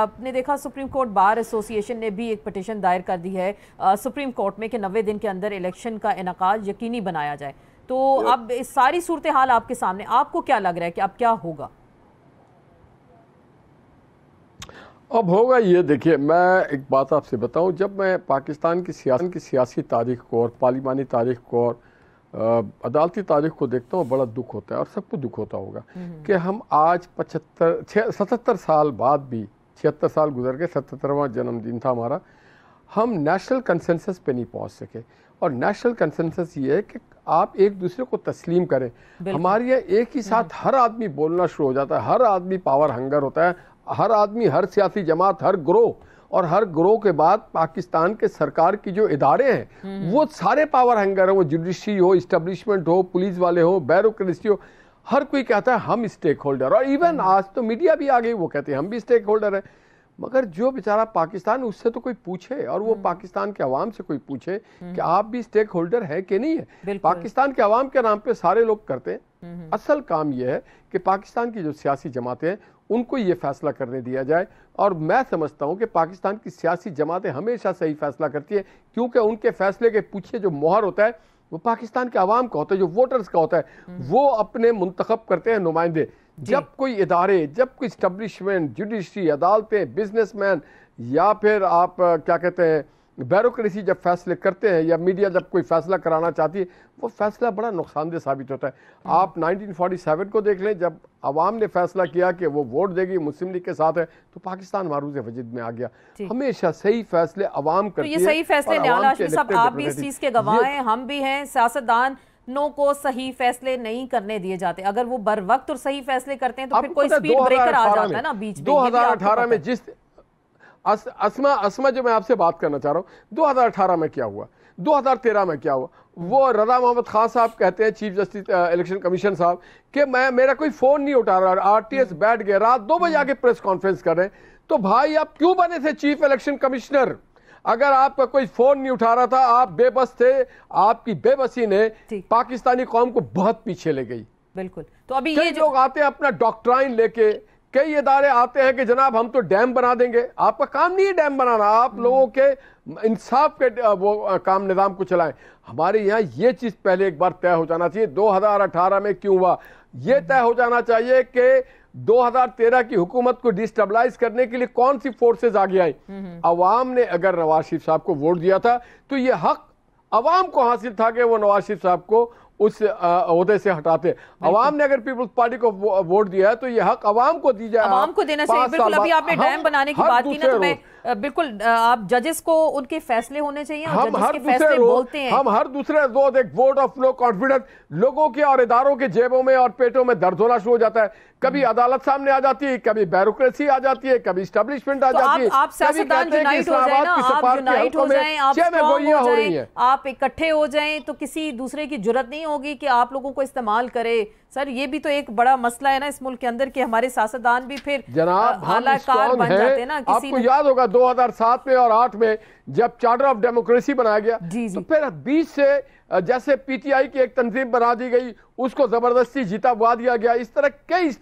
आपने देखा supreme court bar association ने भी एक पटिशन दायर कर दी है आ, सुप्रीम कोर्ट में कि नबे दिन के अंदर इलेक्शन का इनका यकीनी बनाया जाए तो, तो अब इस सारी सूरत हाल आपके सामने आपको क्या लग रहा है कि अब क्या होगा अब होगा ये देखिए मैं एक बात आपसे बताऊं जब मैं पाकिस्तान की सियासत की सियासी तारीख को और पार्लिमानी तारीख को और अदालती तारीख को देखता हूँ बड़ा दुख होता है और सबको दुख होता होगा हम्म। कि हम आज पचहत्तर छः सतहत्तर साल बाद भी छिहत्तर साल गुजर गए सतहत्तरवा जन्मदिन था हमारा हम नेशनल कंसेंसस पे नहीं पहुंच सके और नेशनल कंसेंसस ये है कि आप एक दूसरे को तस्लीम करें हमारे यहाँ एक ही साथ हम्म। हर आदमी बोलना शुरू हो जाता है हर आदमी पावर हंगर होता है हर आदमी हर सियासी जमात हर ग्रोह और हर ग्रोह के बाद पाकिस्तान के सरकार की जो इदारे हैं हम्म। वो सारे पावर हंगर हैं वो जुडिशरी हो इस्टबलिशमेंट हो पुलिस वाले हो बैरोक्रेसी हो हर कोई कहता है हम स्टेक होल्डर और इवन हम्म। आज तो मीडिया भी आ गई वो कहते हैं हम भी स्टेक होल्डर हैं मगर जो बेचारा पाकिस्तान उससे तो कोई पूछे और वो हम्म। पाकिस्तान के अवाम से कोई पूछे हम्म। कि आप भी स्टेक होल्डर है कि नहीं है पाकिस्तान के अवाम के नाम पे सारे लोग करते हैं असल काम यह है कि पाकिस्तान की जो सियासी जमातें हैं उनको ये फैसला करने दिया जाए और मैं समझता हूँ कि पाकिस्तान की सियासी जमातें हमेशा सही फैसला करती है क्योंकि उनके फैसले के पीछे जो मोहर होता है वो पाकिस्तान के आवाम का होता है जो वोटर्स का होता है हम्म। वो अपने मुंतखब करते हैं नुमाइंदे जब कोई इदारे जब कोई इस्टबलिशमेंट जुडिशरी अदालतें बिजनेसमैन या फिर आप क्या कहते हैं बैरोक्रेसी जब फैसले करते हैं या मीडिया जब कोई फैसला कराना चाहती है वो फैसला बड़ा नुकसानदेह साबित होता है आप 1947 को देख लें जब आवाम ने फैसला किया कि वो वोट देगी मुस्लिम लीग के साथ है तो पाकिस्तान मारूज वजिद में आ गया हमेशा सही फैसले आवाम तो करती तो सही फैसले आप भी इस चीज़ के गवाह हैं हम भी हैं सियासतदान नो को सही फैसले नहीं करने दिए जाते अगर वो बर वक्त और सही फैसले करते हैं तो फिर कोई स्पीड ब्रेकर आ जाता है ना बीच में 2018 में जिस अस, असमा असमा जो मैं आपसे बात करना चाह रहा हूँ 2018 में क्या हुआ 2013 में क्या हुआ वो रजा मोहम्मद खान साहब कहते हैं चीफ जस्टिस इलेक्शन कमीशन साहब कि मैं मेरा कोई फ़ोन नहीं उठा रहा आरटीएस बैठ गया रात दो बजे आके प्रेस कॉन्फ्रेंस कर रहे हैं तो भाई आप क्यों बने थे चीफ इलेक्शन कमिश्नर अगर आपका कोई फोन नहीं उठा रहा था आप बेबस थे आपकी बेबसी ने पाकिस्तानी कौम को बहुत पीछे ले गई बिल्कुल तो अभी ये जो... लोग आते हैं अपना डॉक्ट्राइन लेके कई इदारे आते हैं कि जनाब हम तो डैम बना देंगे आपका काम नहीं है डैम बनाना आप हम्म। लोगों के इंसाफ के वो काम निज़ाम को चलाएं हमारे यहाँ ये चीज़ पहले एक बार तय हो जाना चाहिए 2018 में क्यों हुआ ये हम्म। तय हो जाना चाहिए कि 2013 की हुकूमत को डिस्टेबलाइज करने के लिए कौन सी फोर्सेज आगे आई हम्म। अवाम ने अगर नवाज शरीफ साहब को वोट दिया था तो ये हक अवाम को हासिल था कि वो नवाज शरीफ साहब को उस उसदे से हटाते अवाम ने अगर पीपल्स पार्टी को वोट दिया है तो ये हक अवाम को दी जाए अवाम को देना चाहिए बिल्कुल अभी आपने डैम बनाने की बात की ना तो मैं बिल्कुल आप जजेस को उनके फैसले होने चाहिए हम हर दूसरे बोलते हैं हम हर दूसरे रोज एक वोट ऑफ नो कॉन्फिडेंस लोगों के और इदारों के जेबों में और पेटों में दर्द होना शुरू हो जाता है कभी हम्म। अदालत सामने आ जाती है कभी बैरोक्रेसी आ जाती है कभी स्टेब्लिशमेंट आ तो जाती है आप इकट्ठे हो जाए तो किसी दूसरे की जरूरत नहीं नहीं होगी कि आप लोगों को इस्तेमाल करे सर ये भी तो एक बड़ा मसला है ना इस मुल्क के अंदर कि हमारे सासदान भी फिर जनाब हालाकार बन जाते ना किसी आपको याद होगा 2007 में और 8 में जब चार्टर ऑफ डेमोक्रेसी बनाया गया जी जी तो फिर बीच से जैसे पीटीआई की एक तंजीम बना दी गई उसको जबरदस्ती जीतावा दिया गया इस तरह कई इस,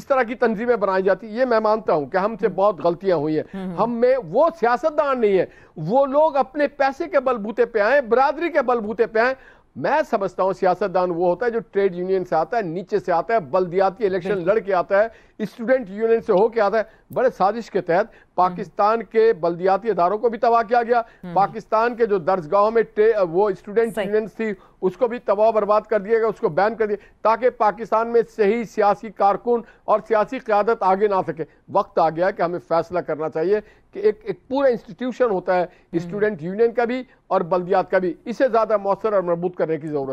इस तरह की तंजीमें बनाई जाती ये मैं मानता हूं कि हमसे हम्म। बहुत गलतियां हुई हैं हम्म, हम्म। हम में वो सियासतदान नहीं है वो लोग अपने पैसे के बलबूते पे आए बरादरी के बलबूते पे आए मैं समझता हूं सियासतदान वो होता है जो ट्रेड यूनियन से आता है नीचे से आता है बल्दियात इलेक्शन लड़के आता है स्टूडेंट यूनियन से होके आता है बड़े साजिश के तहत पाकिस्तान के बल्दियाती इदारों को भी तबाह किया गया हम्म। पाकिस्तान के जो दर्जगाहों में वो स्टूडेंट यूनियंस थी उसको भी तबाह बर्बाद कर दिया गया उसको बैन कर दिया ताकि पाकिस्तान में सही सियासी कारकुन और सियासी क्यादत आगे ना सके वक्त आ गया कि हमें फैसला करना चाहिए कि एक एक पूरा इंस्टीट्यूशन होता है स्टूडेंट हम्म। यूनियन का भी और बल्दियात का भी इसे ज़्यादा मौसर और मरबूत करने की ज़रूरत